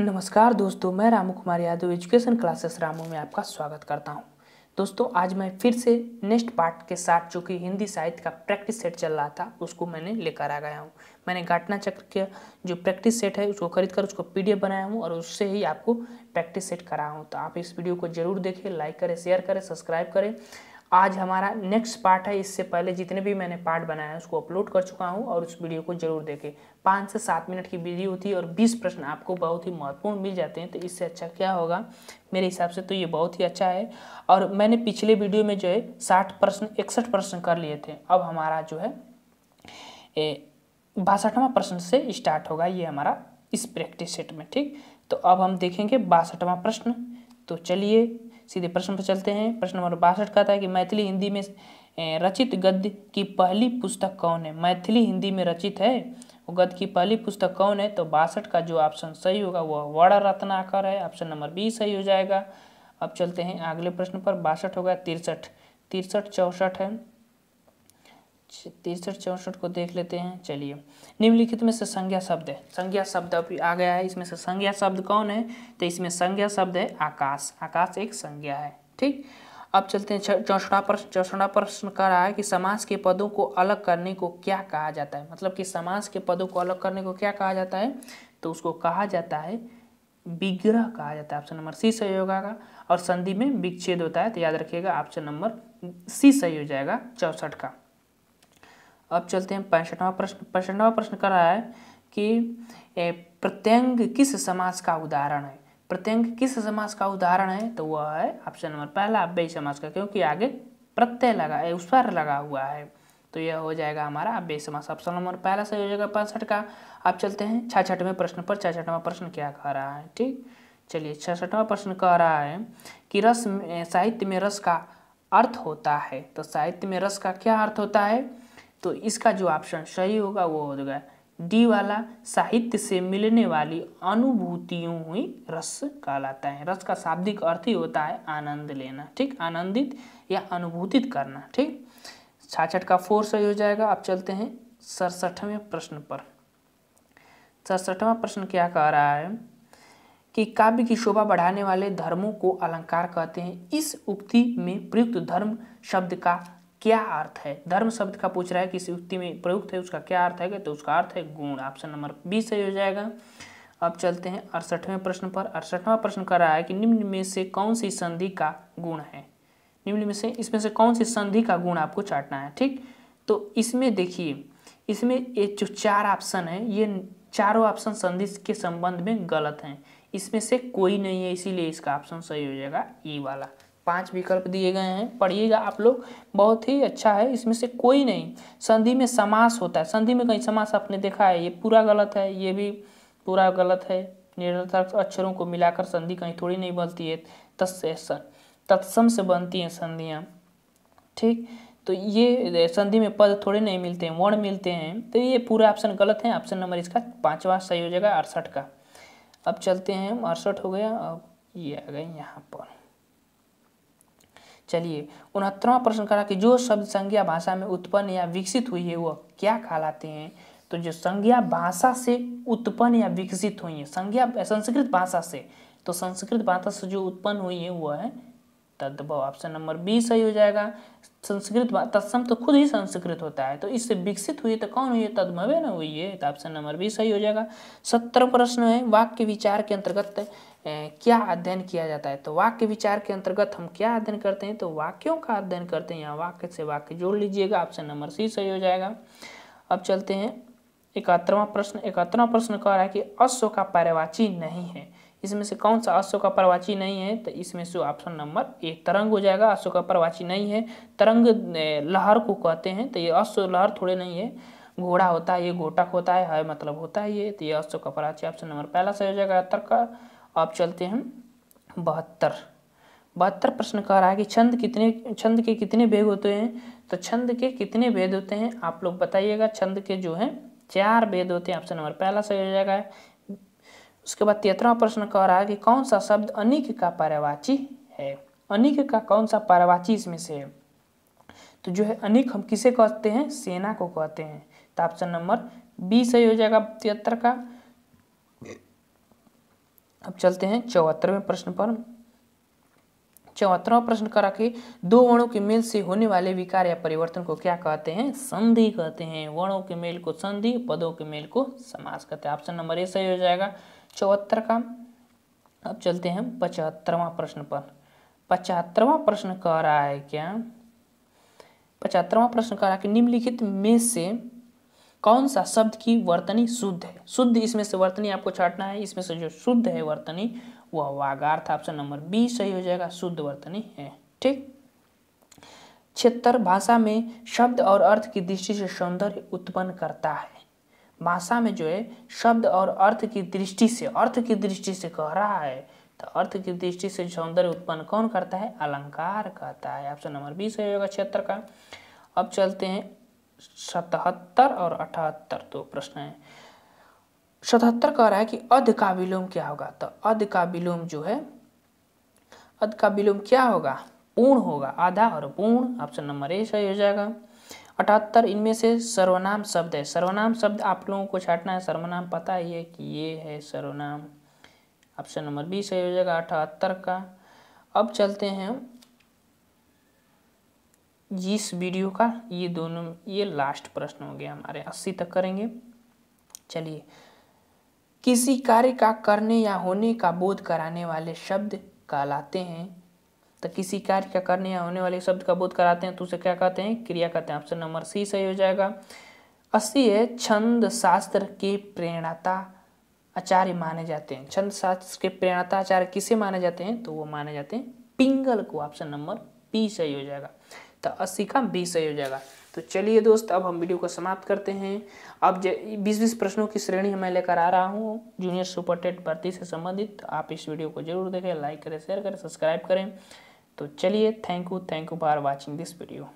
नमस्कार दोस्तों मैं रामू कुमार यादव एजुकेशन क्लासेस रामू में आपका स्वागत करता हूं दोस्तों आज मैं फिर से नेक्स्ट पार्ट के साथ जो कि हिंदी साहित्य का प्रैक्टिस सेट चल रहा था उसको मैंने लेकर आ गया हूं मैंने घाटना चक्र के जो प्रैक्टिस सेट है उसको खरीद कर उसको पी बनाया हूँ और उससे ही आपको प्रैक्टिस सेट करा हूँ तो आप इस वीडियो को जरूर देखें लाइक करें शेयर करें सब्सक्राइब करें आज हमारा नेक्स्ट पार्ट है इससे पहले जितने भी मैंने पार्ट बनाया है उसको अपलोड कर चुका हूँ और उस वीडियो को जरूर देखें पाँच से सात मिनट की वीडियो होती है और बीस प्रश्न आपको बहुत ही महत्वपूर्ण मिल जाते हैं तो इससे अच्छा क्या होगा मेरे हिसाब से तो ये बहुत ही अच्छा है और मैंने पिछले वीडियो में जो है साठ प्रश्न इकसठ प्रश्न कर लिए थे अब हमारा जो है बासठवा प्रश्न से स्टार्ट होगा ये हमारा इस प्रैक्टिस सेट में ठीक तो अब हम देखेंगे बासठवा प्रश्न तो चलिए सीधे प्रश्न पर चलते हैं प्रश्न नंबर बासठ का था कि मैथिली हिंदी में रचित गद्य की पहली पुस्तक कौन है मैथिली हिंदी में रचित है वो गद्य की पहली पुस्तक कौन है तो बासठ का जो ऑप्शन सही होगा वह वड़ा रत्नाकर है ऑप्शन नंबर बी सही हो जाएगा अब चलते हैं अगले प्रश्न पर बासठ होगा तिरसठ तिरसठ चौसठ है तिरसठ चौंसठ को देख लेते हैं चलिए निम्नलिखित में से संज्ञा शब्द है संज्ञा शब्द अभी आ गया है इसमें से संज्ञा शब्द कौन है तो इसमें संज्ञा शब्द है आकाश आकाश एक संज्ञा है ठीक अब चलते हैं चौसठा प्रश्न चौसठा प्रश्न कर रहा है कि समाज के पदों को अलग करने को क्या कहा जाता है मतलब कि समाज के पदों को अलग करने को क्या कहा जाता है तो उसको कहा जाता है विग्रह कहा जाता है ऑप्शन नंबर सी सही होगा और संधि में विच्छेद होता है तो याद रखिएगा ऑप्शन नंबर सी सही हो जाएगा चौसठ का अब चलते हैं पैंसठवा प्रश्न पैंसठवा प्रश्न कर रहा है कि प्रत्यंग किस समाज का उदाहरण है प्रत्यंग किस समाज का उदाहरण है तो वह है ऑप्शन नंबर पहला अव्यय समाज का क्योंकि आगे प्रत्यय लगा है पर लगा हुआ है तो यह हो जाएगा हमारा अव्यय समाज ऑप्शन नंबर पहला सही हो जाएगा पैंसठ का आप चलते हैं छाछठवें प्रश्न पर छाछठवा प्रश्न क्या कह रहा है ठीक चलिए छठवा प्रश्न कह रहा है कि रस साहित्य में रस का अर्थ होता है तो साहित्य में रस का क्या अर्थ होता है तो इसका जो ऑप्शन सही होगा वो हो जाएगा डी वाला साहित्य से मिलने वाली अनुभूतियों ही रस कहलाता है रस का शाब्दिक अर्थ ही होता है आनंद लेना ठीक आनंदित या अनुभूतित करना ठीक छाछठ का फोर सही हो जाएगा अब चलते हैं सड़सठवें प्रश्न पर सड़सठवा प्रश्न क्या कह रहा है कि काव्य की शोभा बढ़ाने वाले धर्मों को अलंकार कहते हैं इस उक्ति में प्रयुक्त धर्म शब्द का क्या अर्थ है धर्म शब्द का पूछ रहा है किस युक्ति में प्रयुक्त है उसका क्या अर्थ है तो उसका अर्थ है गुण ऑप्शन नंबर बी सही हो जाएगा अब चलते हैं अड़सठवें प्रश्न पर अड़सठवा प्रश्न कर रहा है कि निम्न में से कौन सी संधि का गुण है निम्न में से इसमें से कौन सी संधि का गुण आपको चाटना है ठीक तो इसमें देखिए इसमें ये जो चार ऑप्शन है ये चारों ऑप्शन संधि के संबंध में गलत हैं इसमें से कोई नहीं है इसीलिए इसका ऑप्शन सही हो जाएगा ई e वाला पांच विकल्प दिए गए हैं पढ़िएगा आप लोग बहुत ही अच्छा है इसमें से कोई नहीं संधि में समास होता है संधि में कहीं समास आपने देखा है ये पूरा गलत है ये भी पूरा गलत है निरर्थक अक्षरों को मिलाकर संधि कहीं थोड़ी नहीं बनती है तत्सर तत्सम से बनती हैं संधियाँ ठीक तो ये संधि में पद थोड़े नहीं मिलते हैं वर्ण मिलते हैं तो ये पूरा ऑप्शन गलत है ऑप्शन नंबर इसका पाँचवा सही हो जाएगा अड़सठ का अब चलते हैं अड़सठ हो गया अब ये आ गए यहाँ पर चलिए उनहत्तरवा प्रश्न करा कि जो शब्द संज्ञा भाषा में उत्पन्न या विकसित हुई है वह क्या कहलाते हैं तो जो संज्ञा भाषा से उत्पन्न या विकसित हुई है संज्ञा संस्कृत भाषा से तो संस्कृत भाषा से जो उत्पन्न हुई है वह है तद्भव ऑप्शन नंबर बी सही हो जाएगा संस्कृत तत्सम तो खुद ही संस्कृत होता है तो इससे विकसित हुई तो कौन हुई है तद्भवे ना हुई है तो ऑप्शन नंबर बी सही हो जाएगा सत्रह प्रश्न है वाक्य विचार के अंतर्गत क्या अध्ययन किया जाता है तो वाक्य विचार के अंतर्गत हम क्या अध्ययन करते हैं तो वाक्यों का अध्ययन करते हैं यहाँ वाक्य से वाक्य जोड़ लीजिएगा ऑप्शन नंबर सी सही हो जाएगा अब चलते हैं इकहत्तरवा प्रश्न इकहत्तरवा प्रश्न कह रहा है कि अश्व का पर्यवाची नहीं है इसमें से कौन सा अशोक का प्रवाची नहीं है तो इसमें से ऑप्शन नंबर एक तरंग हो जाएगा अशोक का प्रवाची नहीं है तरंग लहर को कहते हैं तो ये अश्व लहर थोड़े नहीं है घोड़ा होता है ये घोटक होता है हाय मतलब होता है ये तो ये अशोक का परवाची ऑप्शन नंबर पहला सही हो जाएगा अतर का आप चलते हैं बहत्तर बहत्तर प्रश्न कह रहा है कि छंद कितने छंद के कितने भेद होते हैं तो छंद के कितने भेद होते हैं आप लोग बताइएगा छंद के जो है चार भेद होते हैं ऑप्शन नंबर पहला सही हो जाएगा उसके बाद तेरहवा प्रश्न कह रहा है कि कौन सा शब्द अनिक का पर्यवाची है अनिक का कौन सा पर्यवाची इसमें से है तो जो है अनिक हम किसे कहते हैं सेना को कहते हैं तो ऑप्शन नंबर बी सही हो जाएगा तिहत्तर का अब चलते हैं चौहत्तरवें प्रश्न पर चौहत्तरवा प्रश्न करा के दो वर्णों के मेल से होने वाले विकार या परिवर्तन को क्या कहते हैं संधि कहते हैं वर्णों के मेल को संधि पदों के मेल को समास कहते हैं ऑप्शन नंबर ए सही हो जाएगा चौहत्तर का अब चलते हैं पचहत्तरवा प्रश्न पर पचहत्तरवा प्रश्न कह रहा है क्या पचहत्तरवा प्रश्न कह रहा है कि निम्नलिखित में से कौन सा शब्द की वर्तनी शुद्ध है शुद्ध इसमें से वर्तनी आपको छाटना है इसमें से जो शुद्ध है वर्तनी वह वागार्थ ऑप्शन नंबर बी सही हो जाएगा शुद्ध वर्तनी है ठीक क्षेत्र भाषा में शब्द और अर्थ की दृष्टि से सौंदर्य उत्पन्न करता है भाषा में जो है शब्द और अर्थ की दृष्टि से अर्थ की दृष्टि से कह रहा है तो अर्थ की दृष्टि से सौंदर्य उत्पन्न कौन करता है अलंकार कहता है ऑप्शन नंबर बीस होगा क्षेत्र का अब चलते हैं सतहत्तर और अठहत्तर दो प्रश्न है सतहत्तर कह रहा है कि अध का विलोम क्या होगा तो अध का विलोम जो है अध का विलोम क्या होगा पूर्ण होगा आधा और पूर्ण ऑप्शन नंबर ए सही हो जाएगा अठहत्तर इनमें से सर्वनाम शब्द है सर्वनाम शब्द आप लोगों को छाटना है सर्वनाम पता ही है कि ये है सर्वनाम ऑप्शन नंबर बी सही हो जाएगा अठहत्तर का अब चलते हैं इस वीडियो का ये दोनों ये लास्ट प्रश्न हो गया हमारे अस्सी तक करेंगे चलिए किसी कार्य का करने या होने का बोध कराने वाले शब्द कहलाते हैं तो किसी कार्य का करने या होने वाले शब्द का बोध कराते हैं तो उसे क्या कहते हैं क्रिया कहते हैं ऑप्शन नंबर सी सही हो जाएगा अस्सी है छंद शास्त्र के प्रेरणाता आचार्य माने जाते हैं छंद शास्त्र के प्रेरणाता आचार्य किसे माने जाते हैं तो वो माने जाते हैं पिंगल को ऑप्शन नंबर बी सही हो जाएगा तो अस्सी का बी सही हो जाएगा तो चलिए दोस्त अब हम वीडियो को समाप्त करते हैं अब बीस बीस प्रश्नों की श्रेणी मैं लेकर आ रहा हूँ जूनियर सुपर टेट भर्ती से संबंधित आप इस वीडियो को जरूर देखें लाइक करें शेयर करें सब्सक्राइब करें तो चलिए thank you thank you for watching this video